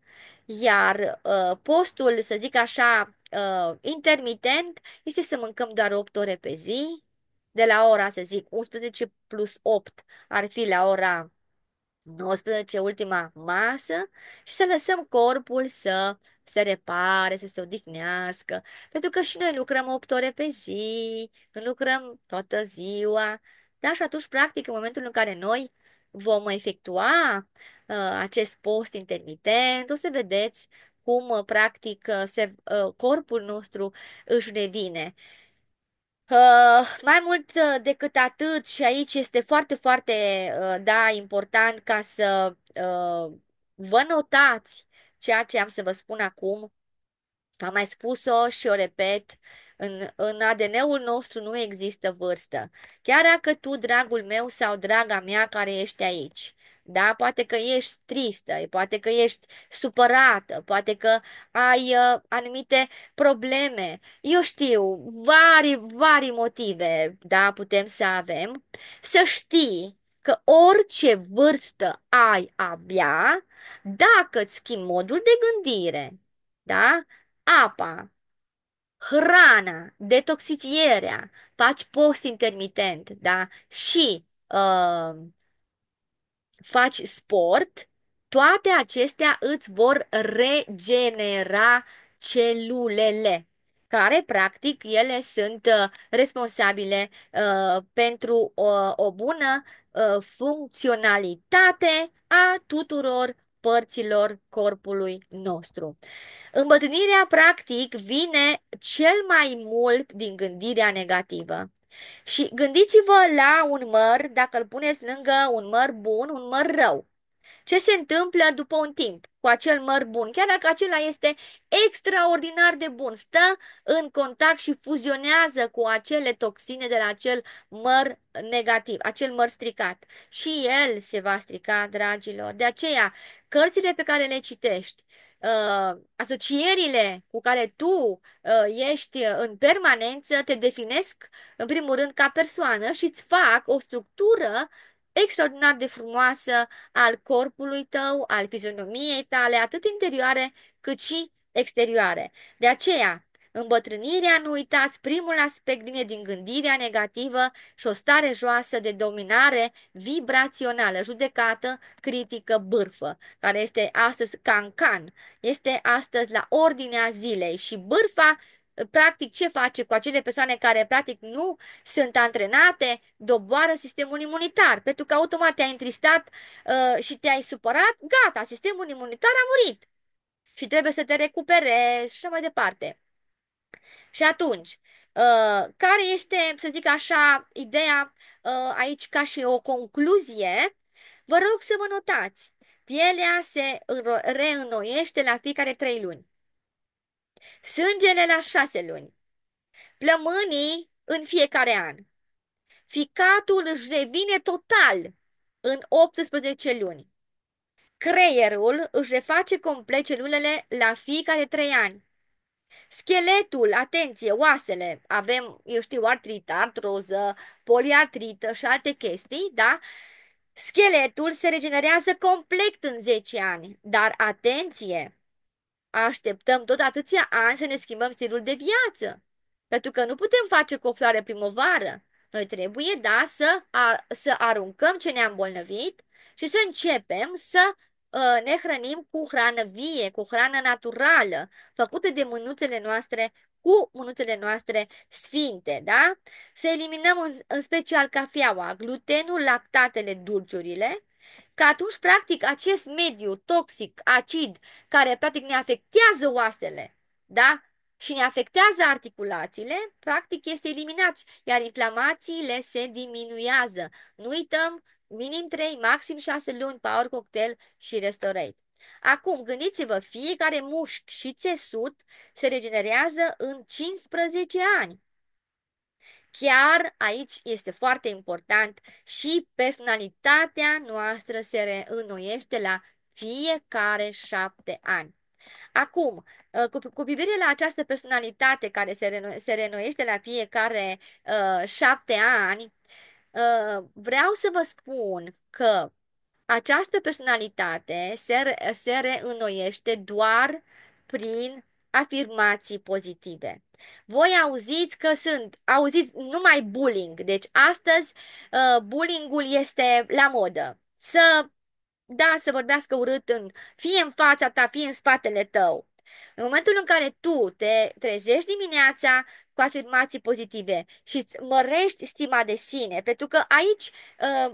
iar uh, postul, să zic așa, uh, intermitent, este să mâncăm doar 8 ore pe zi, de la ora, să zic, 11 plus 8 ar fi la ora 19, ultima masă și să lăsăm corpul să se repare, să se odihnească, pentru că și noi lucrăm 8 ore pe zi, lucrăm toată ziua, da? Și atunci, practic, în momentul în care noi vom efectua uh, acest post intermitent, o să vedeți cum, practic, se, uh, corpul nostru își revine. Uh, mai mult uh, decât atât, și aici este foarte, foarte, uh, da, important ca să uh, vă notați ceea ce am să vă spun acum. Am mai spus-o și o repet, în, în ADN-ul nostru nu există vârstă. Chiar dacă tu, dragul meu sau draga mea care ești aici, da? Poate că ești tristă, poate că ești supărată, poate că ai uh, anumite probleme. Eu știu, vari, vari motive, da, putem să avem. Să știi că orice vârstă ai avea, dacă îți schimbi modul de gândire, da? Apa, hrana, detoxifierea, faci post intermitent, da? Și uh, faci sport, toate acestea îți vor regenera celulele, care practic ele sunt uh, responsabile uh, pentru o, uh, o bună uh, funcționalitate a tuturor părților corpului nostru. Îmbătrânirea practic vine cel mai mult din gândirea negativă. Și gândiți-vă la un măr, dacă îl puneți lângă un măr bun, un măr rău. Ce se întâmplă după un timp cu acel măr bun, chiar dacă acela este extraordinar de bun, stă în contact și fuzionează cu acele toxine de la acel măr negativ, acel măr stricat. Și el se va strica, dragilor. De aceea, cărțile pe care le citești, uh, asocierile cu care tu uh, ești uh, în permanență te definesc, în primul rând, ca persoană și îți fac o structură extraordinar de frumoasă al corpului tău, al fizionomiei tale, atât interioare cât și exterioare. De aceea, Îmbătrânirea, nu uitați, primul aspect vine din gândirea negativă și o stare joasă de dominare vibrațională, judecată, critică, bârfă, care este astăzi cancan, este astăzi la ordinea zilei și bârfa practic ce face cu acele persoane care practic nu sunt antrenate, doboară sistemul imunitar, pentru că automat te-ai întristat uh, și te-ai supărat, gata, sistemul imunitar a murit și trebuie să te recuperezi și așa mai departe. Și atunci, ă, care este, să zic așa, ideea ă, aici ca și o concluzie, vă rog să vă notați. Pielea se reînnoiește la fiecare trei luni. Sângele la șase luni. Plămânii în fiecare an. Ficatul își revine total în 18 luni. Creierul își reface complet celulele la fiecare 3 ani. Scheletul, atenție, oasele, avem, eu știu, artrită, artroză, poliartrită și alte chestii, da? Scheletul se regenerează complet în 10 ani, dar atenție, așteptăm tot atâția ani să ne schimbăm stilul de viață, pentru că nu putem face cu o floare primăvară. Noi trebuie, da, să, a, să aruncăm ce ne-am bolnăvit și să începem să Ă, ne hrănim cu hrană vie, cu hrană naturală, făcută de mânuțele noastre cu mânuțele noastre sfinte, da? Să eliminăm în, în special cafeaua, glutenul, lactatele, dulciurile, că atunci, practic, acest mediu toxic, acid, care, practic, ne afectează oasele, da? Și ne afectează articulațiile, practic, este eliminat, iar inflamațiile se diminuează. Nu uităm minim 3, maxim 6 luni Power Cocktail și Restorate. Acum, gândiți-vă, fiecare mușchi și țesut se regenerează în 15 ani. Chiar aici este foarte important și personalitatea noastră se reînnoiește la fiecare șapte ani. Acum, uh, cu, cu privire la această personalitate care se, reînnoiește la fiecare uh, șapte ani, Ă, vreau să vă spun că această personalitate se, se reînnoiește doar prin afirmații pozitive. Voi auziți că sunt, auziți numai bullying, deci astăzi uh, bullying-ul este la modă. Să, da, să vorbească urât în, fie în fața ta, fie în spatele tău. În momentul în care tu te trezești dimineața cu afirmații pozitive și îți mărești stima de sine, pentru că aici uh,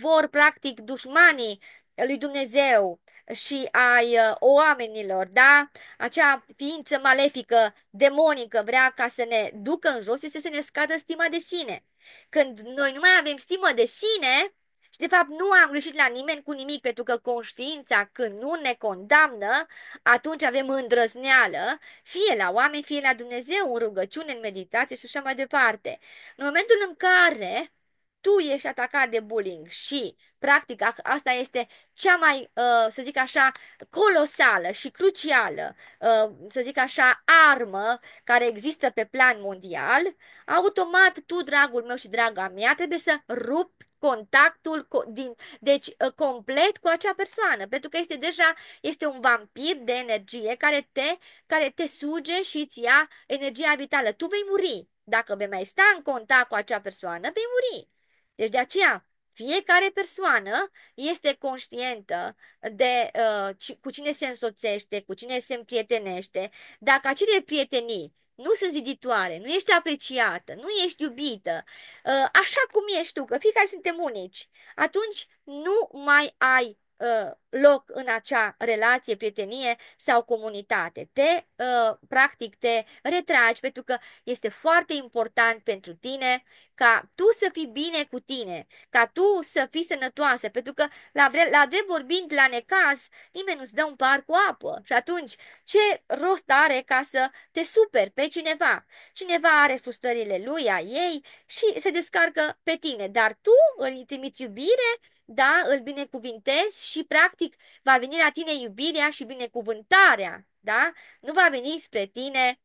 vor practic dușmanii lui Dumnezeu și ai uh, oamenilor, da? Acea ființă malefică, demonică, vrea ca să ne ducă în jos, și să ne scadă stima de sine. Când noi nu mai avem stimă de sine, și de fapt nu am greșit la nimeni cu nimic, pentru că conștiința când nu ne condamnă, atunci avem îndrăzneală, fie la oameni, fie la Dumnezeu, în rugăciune, în meditație și așa mai departe. În momentul în care tu ești atacat de bullying și, practic, asta este cea mai, uh, să zic așa, colosală și crucială, uh, să zic așa, armă care există pe plan mondial, automat tu, dragul meu și draga mea, trebuie să rupi contactul cu, din, deci ă, complet cu acea persoană, pentru că este deja este un vampir de energie care te, care te suge și îți ia energia vitală. Tu vei muri. Dacă vei mai sta în contact cu acea persoană, vei muri. Deci de aceea fiecare persoană este conștientă de uh, cu cine se însoțește, cu cine se împrietenește. Dacă acele prietenii nu sunt ziditoare, nu ești apreciată, nu ești iubită, uh, așa cum ești tu, că fiecare suntem unici, atunci nu mai ai uh, loc în acea relație, prietenie sau comunitate. Te, uh, practic, te retragi pentru că este foarte important pentru tine ca tu să fii bine cu tine, ca tu să fii sănătoasă, pentru că la, vre- la drept vorbind, la necaz, nimeni nu-ți dă un par cu apă. Și atunci, ce rost are ca să te superi pe cineva? Cineva are frustrările lui, a ei și se descarcă pe tine, dar tu îl trimiți iubire da, îl binecuvintezi și practic va veni la tine iubirea și binecuvântarea, da? Nu va veni spre tine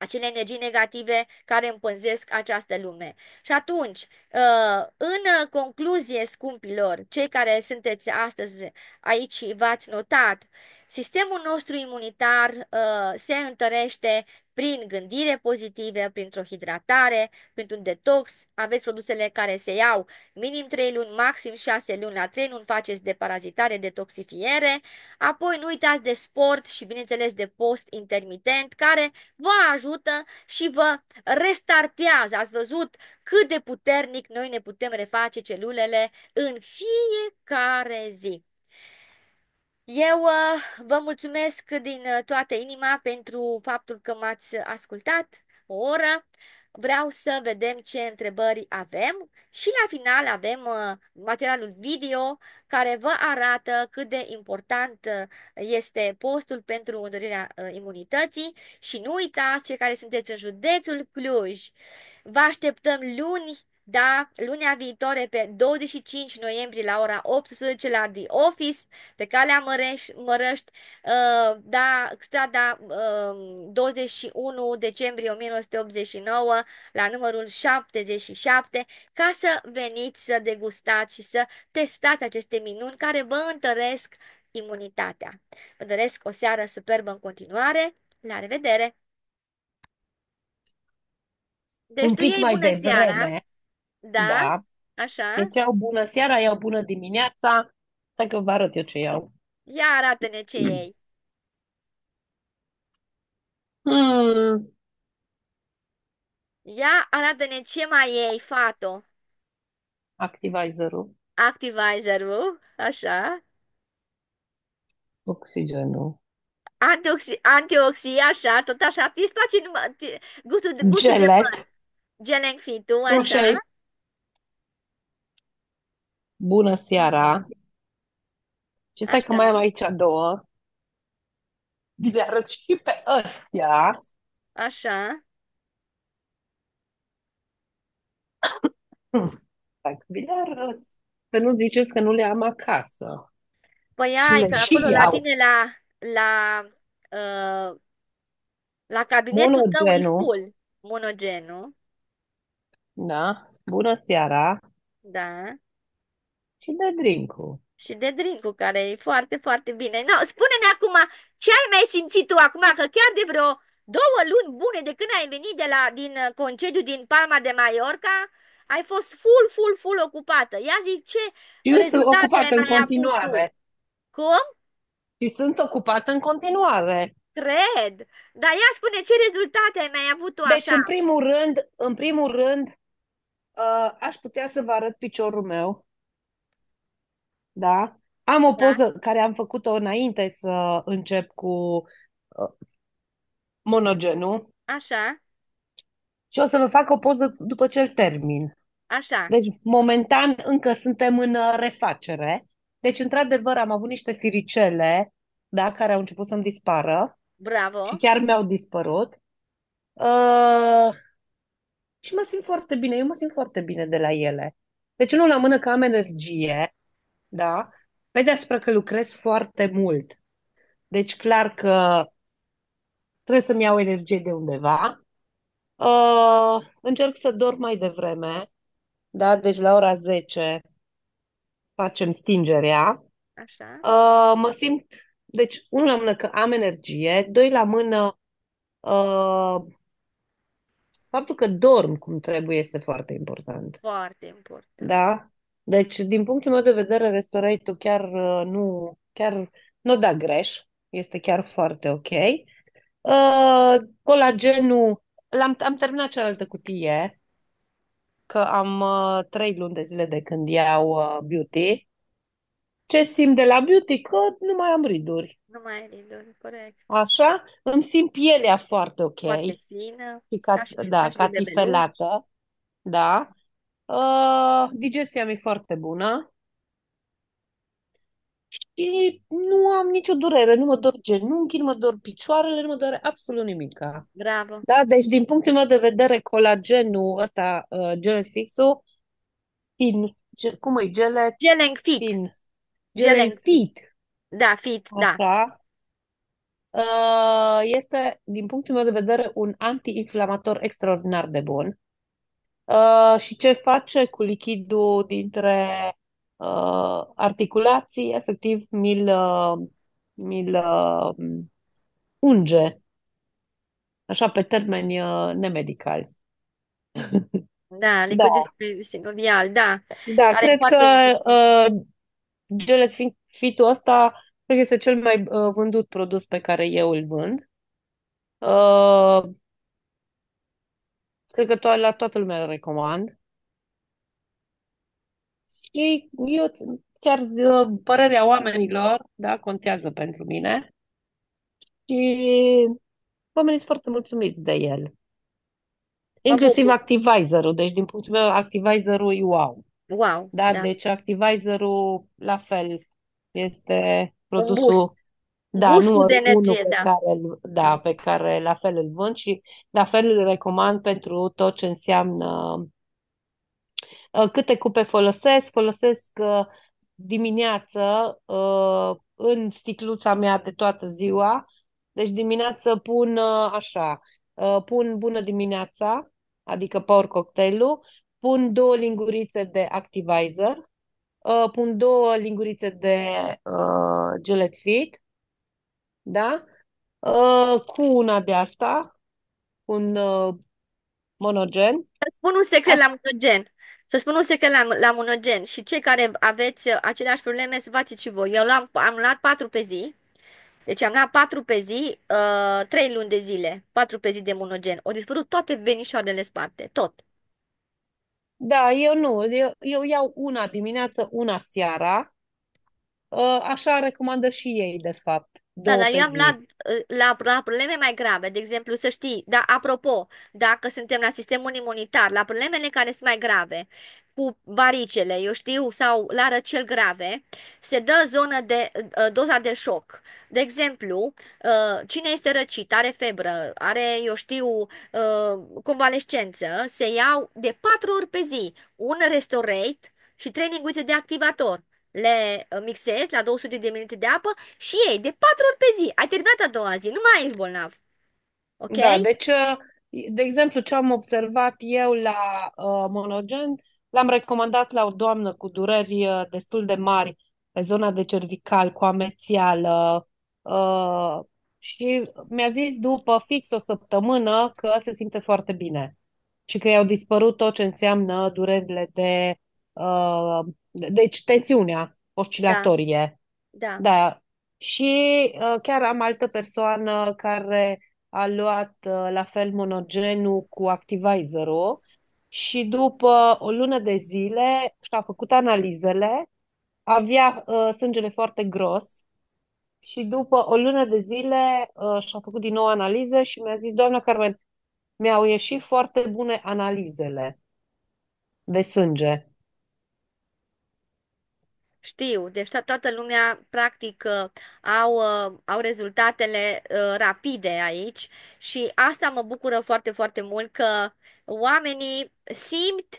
acele energii negative care împânzesc această lume. Și atunci, uh, în concluzie, scumpilor, cei care sunteți astăzi aici, v-ați notat, sistemul nostru imunitar uh, se întărește prin gândire pozitive, printr-o hidratare, printr-un detox. Aveți produsele care se iau minim 3 luni, maxim 6 luni la 3 luni, faceți de parazitare, detoxifiere. Apoi nu uitați de sport și, bineînțeles, de post intermitent, care vă ajută și vă restartează. Ați văzut cât de puternic noi ne putem reface celulele în fiecare zi. Eu uh, vă mulțumesc din uh, toată inima pentru faptul că m-ați ascultat o oră. Vreau să vedem ce întrebări avem și la final avem uh, materialul video care vă arată cât de important este postul pentru întărirea imunității și nu uitați cei care sunteți în județul Cluj. Vă așteptăm luni da lunea viitoare pe 25 noiembrie la ora 18 la The Office pe calea Măreș, Mărăști, uh, da strada uh, 21 decembrie 1989 la numărul 77 ca să veniți să degustați și să testați aceste minuni care vă întăresc imunitatea. Vă doresc o seară superbă în continuare. La revedere! Deci un pic mai devreme. Seara. Da, da. așa. Deci iau bună seara, iau bună dimineața. Dacă vă arăt eu ce iau. Ia arată-ne ce mm. iei. Hmm. Ia arată-ne ce mai iei, Fato. Activizerul. Activizerul, așa. Oxigenul. Antioxi antioxii, așa, tot așa. Îți place gustul, gustul de Gelec. fi tu, așa. Crochet. Bună seara! Și stai că mai am aici doua. Le arăt și pe ăștia. Așa. Stai că vi le arăt. Să nu ziceți că nu le am acasă. Păi ai, Le că acolo la tine, la, la, uh, la cabinetul tău e Monogenul, monogenul. da? Bună seara! Da. Și de drink-ul. Și de drink care e foarte, foarte bine. No, spune-ne acum, ce ai mai simțit tu acum, că chiar de vreo două luni bune de când ai venit de la, din uh, concediu din Palma de Mallorca, ai fost full, full, full ocupată. Ia zic, ce Eu rezultate sunt ocupată în continuare. Cum? Și sunt ocupată în continuare. Cred. Dar ea spune ce rezultate ai mai avut tu deci, așa. Deci, în primul rând, în primul rând, uh, aș putea să vă arăt piciorul meu da? Am o da. poză care am făcut-o înainte să încep cu uh, monogenul. Așa. Și o să vă fac o poză după ce îl termin. Așa. Deci, momentan, încă suntem în uh, refacere. Deci, într-adevăr, am avut niște firicele, da, care au început să-mi dispară. Bravo! Și chiar mi-au dispărut. Uh, și mă simt foarte bine, eu mă simt foarte bine de la ele. Deci, unul la mână că am energie, da? Pe păi deasupra că lucrez foarte mult. Deci clar că trebuie să-mi iau energie de undeva. Uh, încerc să dorm mai devreme, da? Deci la ora 10 facem stingerea. Așa. Uh, mă simt, deci, unul la mână că am energie, doi la mână uh, faptul că dorm cum trebuie este foarte important. Foarte important. Da? Deci, din punctul meu de vedere, Restorate-ul chiar uh, nu, chiar nu da greș. Este chiar foarte ok. Uh, colagenul, l-am, am terminat cealaltă cutie, că am uh, luni de zile de când iau uh, beauty. Ce simt de la beauty? Că nu mai am riduri. Nu mai ai riduri, corect. Așa? Îmi simt pielea foarte ok. Foarte fină. ca, da, catifelată. Da. Uh, digestia mi-e foarte bună. Și nu am nicio durere, nu mă dor genunchii, nu mă dor picioarele, nu mă doare absolut nimic. Bravo! Da, deci din punctul meu de vedere, colagenul ăsta, uh, Gelfix-ul, fin, ge, cum e, gele? Geleng fit. Fin. Geleng fit. Da, fit, da. uh, este, din punctul meu de vedere, un antiinflamator extraordinar de bun. Uh, și ce face cu lichidul dintre uh, articulații, efectiv mi-l, uh, mi-l uh, unge, așa pe termeni uh, nemedicali. Da, licodul da. sinovial, da. Da, Are cred că uh, gelet fitul ăsta cred că este cel mai uh, vândut produs pe care eu îl vând. Uh, Cred că to- la toată lumea îl recomand. Și eu chiar zi, uh, părerea oamenilor, da, contează pentru mine. Și oamenii sunt foarte mulțumiți de el. Inclusiv Apoi. Activizer-ul, deci din punctul meu Activizer-ul e wow. Wow, da, da. deci Activizer-ul la fel este produsul da, gustul numărul de energie, pe da. Care, da, pe care la fel îl vând și la fel îl recomand pentru tot ce înseamnă uh, câte cupe folosesc. Folosesc uh, dimineață uh, în sticluța mea de toată ziua. Deci dimineață pun așa, pun bună dimineața, adică power cocktailul, pun două lingurițe de activizer, pun două lingurițe de uh, fit, da? Uh, cu una de asta, un uh, monogen. Să spun un secret la monogen. Să spun un secret la, la monogen. Și cei care aveți uh, aceleași probleme, să faceți și voi. Eu l-am, am luat patru pe zi. Deci am luat patru pe zi, uh, trei luni de zile, patru pe zi de monogen. Au dispărut toate venișoarele sparte, tot. Da, eu nu. Eu, eu iau una dimineață, una seara. Uh, așa recomandă și ei, de fapt. Da, două dar pe eu am zi. la, uh, la, la probleme mai grave, de exemplu, să știi, da, apropo, dacă suntem la sistemul imunitar, la problemele care sunt mai grave, cu varicele, eu știu, sau la răcel grave, se dă zonă de uh, doza de șoc. De exemplu, uh, cine este răcit, are febră, are, eu știu, convalescență, se iau de patru ori pe zi un restorate și trei linguițe de activator le uh, mixez la 200 de minute de apă și ei de 4 ori pe zi. Ai terminat a doua zi, nu mai ești bolnav. Ok? Da, deci, uh, de exemplu, ce am observat eu la uh, monogen, l-am recomandat la o doamnă cu dureri uh, destul de mari pe zona de cervical, cu amețială, uh, și mi-a zis după fix o săptămână că se simte foarte bine și că i-au dispărut tot ce înseamnă durerile de Uh, deci tensiunea oscilatorie. Da. da. da. Și uh, chiar am altă persoană care a luat uh, la fel monogenul cu Activizerul și după o lună de zile și-a făcut analizele, avea uh, sângele foarte gros și după o lună de zile uh, și-a făcut din nou analiză și mi-a zis, doamna Carmen, mi-au ieșit foarte bune analizele de sânge. Știu, deci toată lumea practic uh, au, uh, au rezultatele uh, rapide aici și asta mă bucură foarte, foarte mult că oamenii simt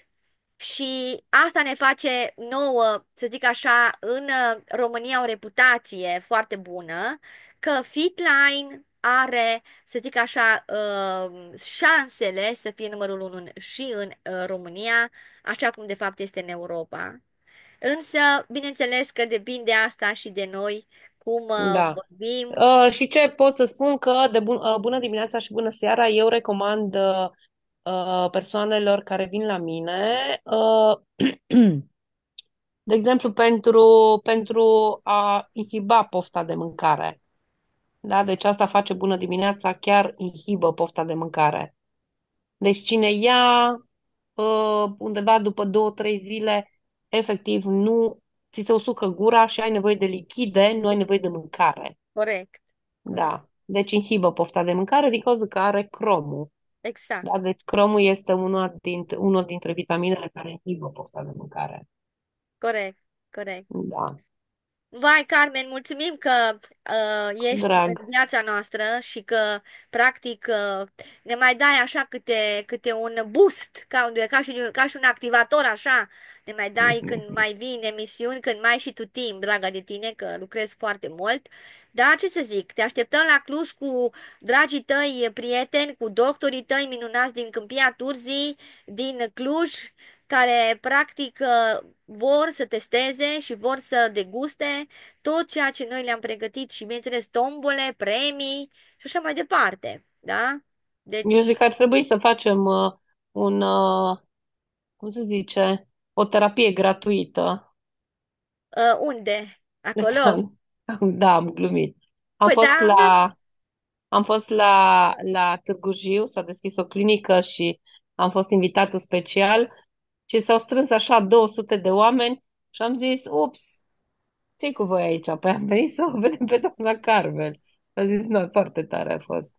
și asta ne face nouă, să zic așa, în România o reputație foarte bună că Fitline are, să zic așa, șansele să fie numărul unu și în România, așa cum de fapt este în Europa. Însă, bineînțeles că depinde asta și de noi, cum uh, Da. vorbim. Uh, și ce pot să spun că de bun, uh, bună dimineața și bună seara, eu recomand uh, uh persoanelor care vin la mine, uh, de exemplu, pentru, pentru a inhiba pofta de mâncare. Da? Deci asta face bună dimineața, chiar inhibă pofta de mâncare. Deci cine ia uh, undeva după două, trei zile efectiv nu ți se usucă gura și ai nevoie de lichide, nu ai nevoie de mâncare. Corect. Da. Deci inhibă pofta de mâncare din cauza că are cromul. Exact. Da, deci cromul este una dintre, unul dintre vitaminele care inhibă pofta de mâncare. Corect, corect. Da. Vai, Carmen, mulțumim că uh, ești în viața noastră și că, practic, uh, ne mai dai așa câte, câte un boost, ca un, ca și, ca și un activator, așa, ne mai dai mhm. când mai vii în emisiuni, când mai ai și tu timp, draga de tine, că lucrezi foarte mult. Dar ce să zic, te așteptăm la Cluj cu dragii tăi prieteni, cu doctorii tăi minunați din Câmpia Turzii, din Cluj, care practic uh, vor să testeze și vor să deguste tot ceea ce noi le-am pregătit și, bineînțeles, tombole, premii și așa mai departe, da? Deci... Eu zic că ar trebui să facem uh, un, uh, cum se zice, o terapie gratuită. Uh, unde? Acolo? Deci, da, am glumit. Am păi fost da, la... Am fost la, la Târgu Jiu, s-a deschis o clinică și am fost invitatul special și s-au strâns așa 200 de oameni și am zis, ups, ce cu voi aici? Păi am venit să o vedem pe doamna Carvel. A zis, nu, foarte tare a fost.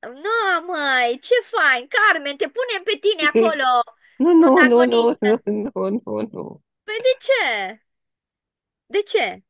Nu, măi, ce fain! Carmen, te punem pe tine acolo, Nu, nu, nu, nu, nu, nu, nu, nu. Păi de ce? De ce?